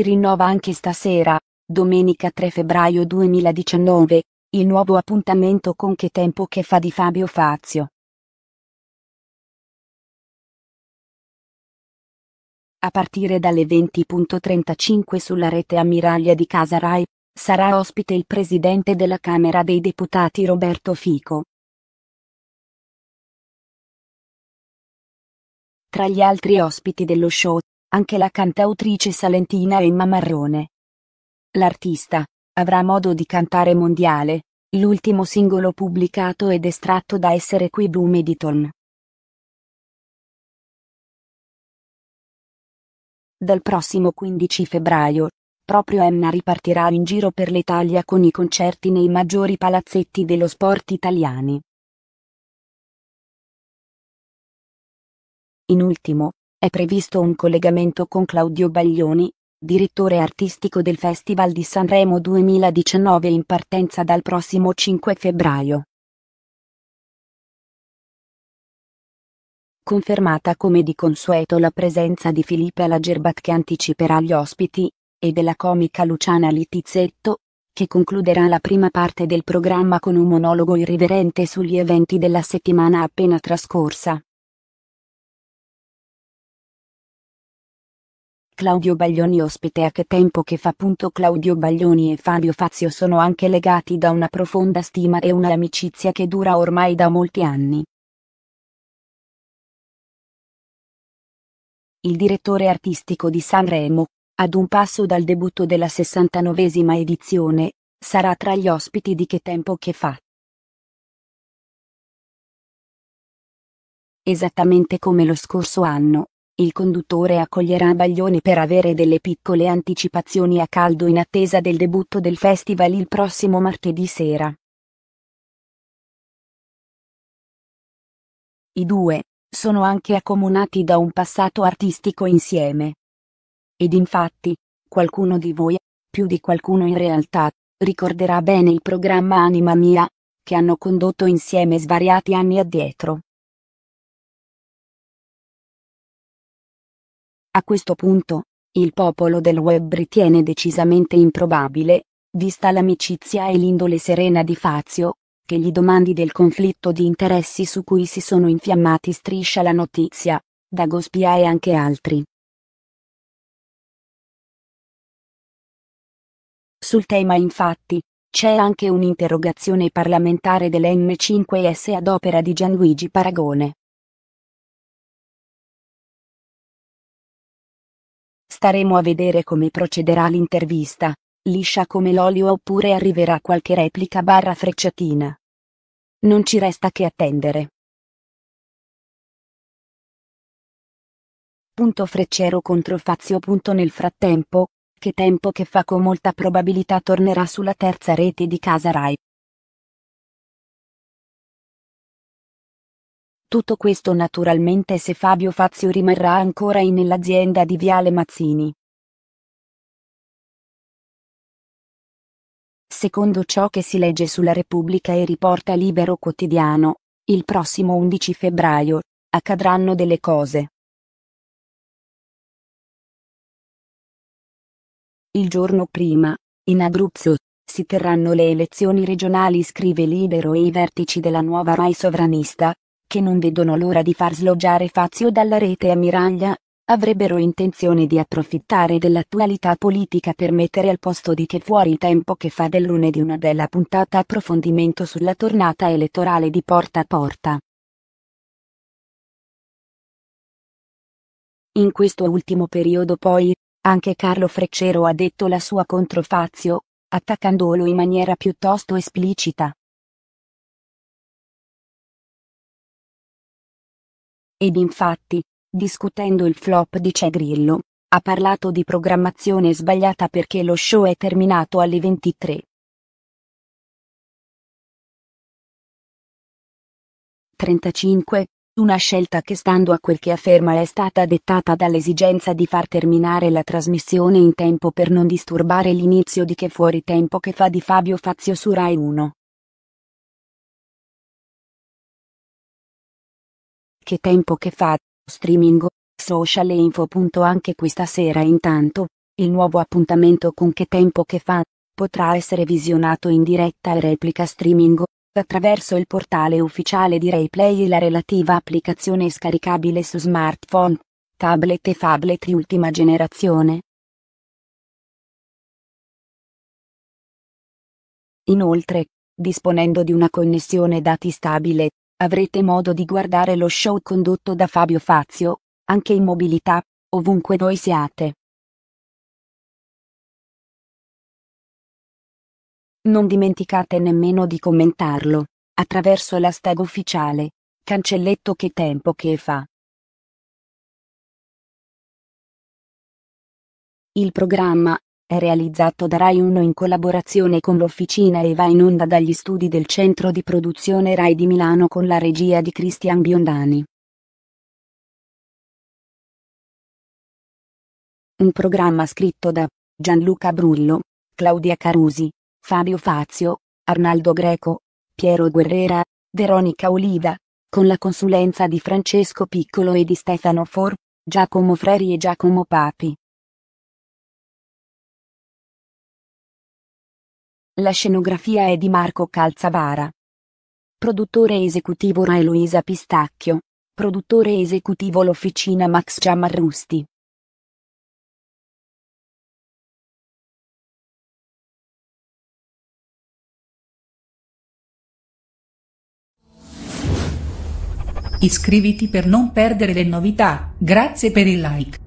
si rinnova anche stasera, domenica 3 febbraio 2019, il nuovo appuntamento con Che tempo che fa di Fabio Fazio. A partire dalle 20.35 sulla rete ammiraglia di Casa Rai, sarà ospite il presidente della Camera dei Deputati Roberto Fico. Tra gli altri ospiti dello show, anche la cantautrice salentina Emma Marrone. L'artista avrà modo di cantare Mondiale, l'ultimo singolo pubblicato ed estratto da Essere qui Boom Editon. Dal prossimo 15 febbraio, proprio Emma ripartirà in giro per l'Italia con i concerti nei maggiori palazzetti dello sport italiani. In ultimo, è previsto un collegamento con Claudio Baglioni, direttore artistico del Festival di Sanremo 2019 in partenza dal prossimo 5 febbraio. Confermata come di consueto la presenza di Filippa Lagerbat che anticiperà gli ospiti, e della comica Luciana Littizzetto, che concluderà la prima parte del programma con un monologo irriverente sugli eventi della settimana appena trascorsa. Claudio Baglioni ospite a che tempo che fa. Claudio Baglioni e Fabio Fazio sono anche legati da una profonda stima e un'amicizia che dura ormai da molti anni. Il direttore artistico di Sanremo, ad un passo dal debutto della 69esima edizione, sarà tra gli ospiti di Che tempo che fa. Esattamente come lo scorso anno, il conduttore accoglierà Baglioni per avere delle piccole anticipazioni a caldo in attesa del debutto del festival il prossimo martedì sera. I due, sono anche accomunati da un passato artistico insieme. Ed infatti, qualcuno di voi, più di qualcuno in realtà, ricorderà bene il programma Anima Mia, che hanno condotto insieme svariati anni addietro. A questo punto, il popolo del web ritiene decisamente improbabile, vista l'amicizia e l'indole serena di Fazio, che gli domandi del conflitto di interessi su cui si sono infiammati striscia la notizia, da Gospia e anche altri. Sul tema infatti, c'è anche un'interrogazione parlamentare dell'M5S ad opera di Gianluigi Paragone. Staremo a vedere come procederà l'intervista, liscia come l'olio oppure arriverà qualche replica barra frecciatina. Non ci resta che attendere. Punto frecciero contro Fazio. Punto nel frattempo, che tempo che fa con molta probabilità tornerà sulla terza rete di casa Rai. Tutto questo naturalmente se Fabio Fazio rimarrà ancora in nell'azienda di Viale Mazzini. Secondo ciò che si legge sulla Repubblica e riporta Libero Quotidiano, il prossimo 11 febbraio, accadranno delle cose. Il giorno prima, in Abruzzo, si terranno le elezioni regionali scrive Libero e i vertici della nuova RAI sovranista, che non vedono l'ora di far sloggiare Fazio dalla rete ammiraglia, avrebbero intenzione di approfittare dell'attualità politica per mettere al posto di che fuori tempo che fa del lunedì una bella puntata approfondimento sulla tornata elettorale di porta a porta. In questo ultimo periodo poi, anche Carlo Freccero ha detto la sua contro Fazio, attaccandolo in maniera piuttosto esplicita. Ed infatti, discutendo il flop di C'è ha parlato di programmazione sbagliata perché lo show è terminato alle 23. una scelta che stando a quel che afferma è stata dettata dall'esigenza di far terminare la trasmissione in tempo per non disturbare l'inizio di Che fuori tempo che fa di Fabio Fazio su Rai 1. Che tempo che fa, streaming, social e info. Anche questa sera intanto, il nuovo appuntamento con Che tempo che fa, potrà essere visionato in diretta e replica streaming, attraverso il portale ufficiale di Rayplay e la relativa applicazione scaricabile su smartphone, tablet e phablet di ultima generazione. Inoltre, disponendo di una connessione dati stabile, avrete modo di guardare lo show condotto da Fabio Fazio, anche in mobilità, ovunque voi siate. Non dimenticate nemmeno di commentarlo, attraverso la tag ufficiale, cancelletto che tempo che fa. Il programma, è realizzato da Rai 1 in collaborazione con l'Officina e va in onda dagli studi del centro di produzione Rai di Milano con la regia di Cristian Biondani. Un programma scritto da Gianluca Brullo, Claudia Carusi, Fabio Fazio, Arnaldo Greco, Piero Guerrera, Veronica Oliva, con la consulenza di Francesco Piccolo e di Stefano For, Giacomo Freri e Giacomo Papi. La scenografia è di Marco Calzavara. Produttore esecutivo Rai Luisa Pistacchio. Produttore esecutivo l'Officina Max Giammarrusti. Iscriviti per non perdere le novità, grazie per il like.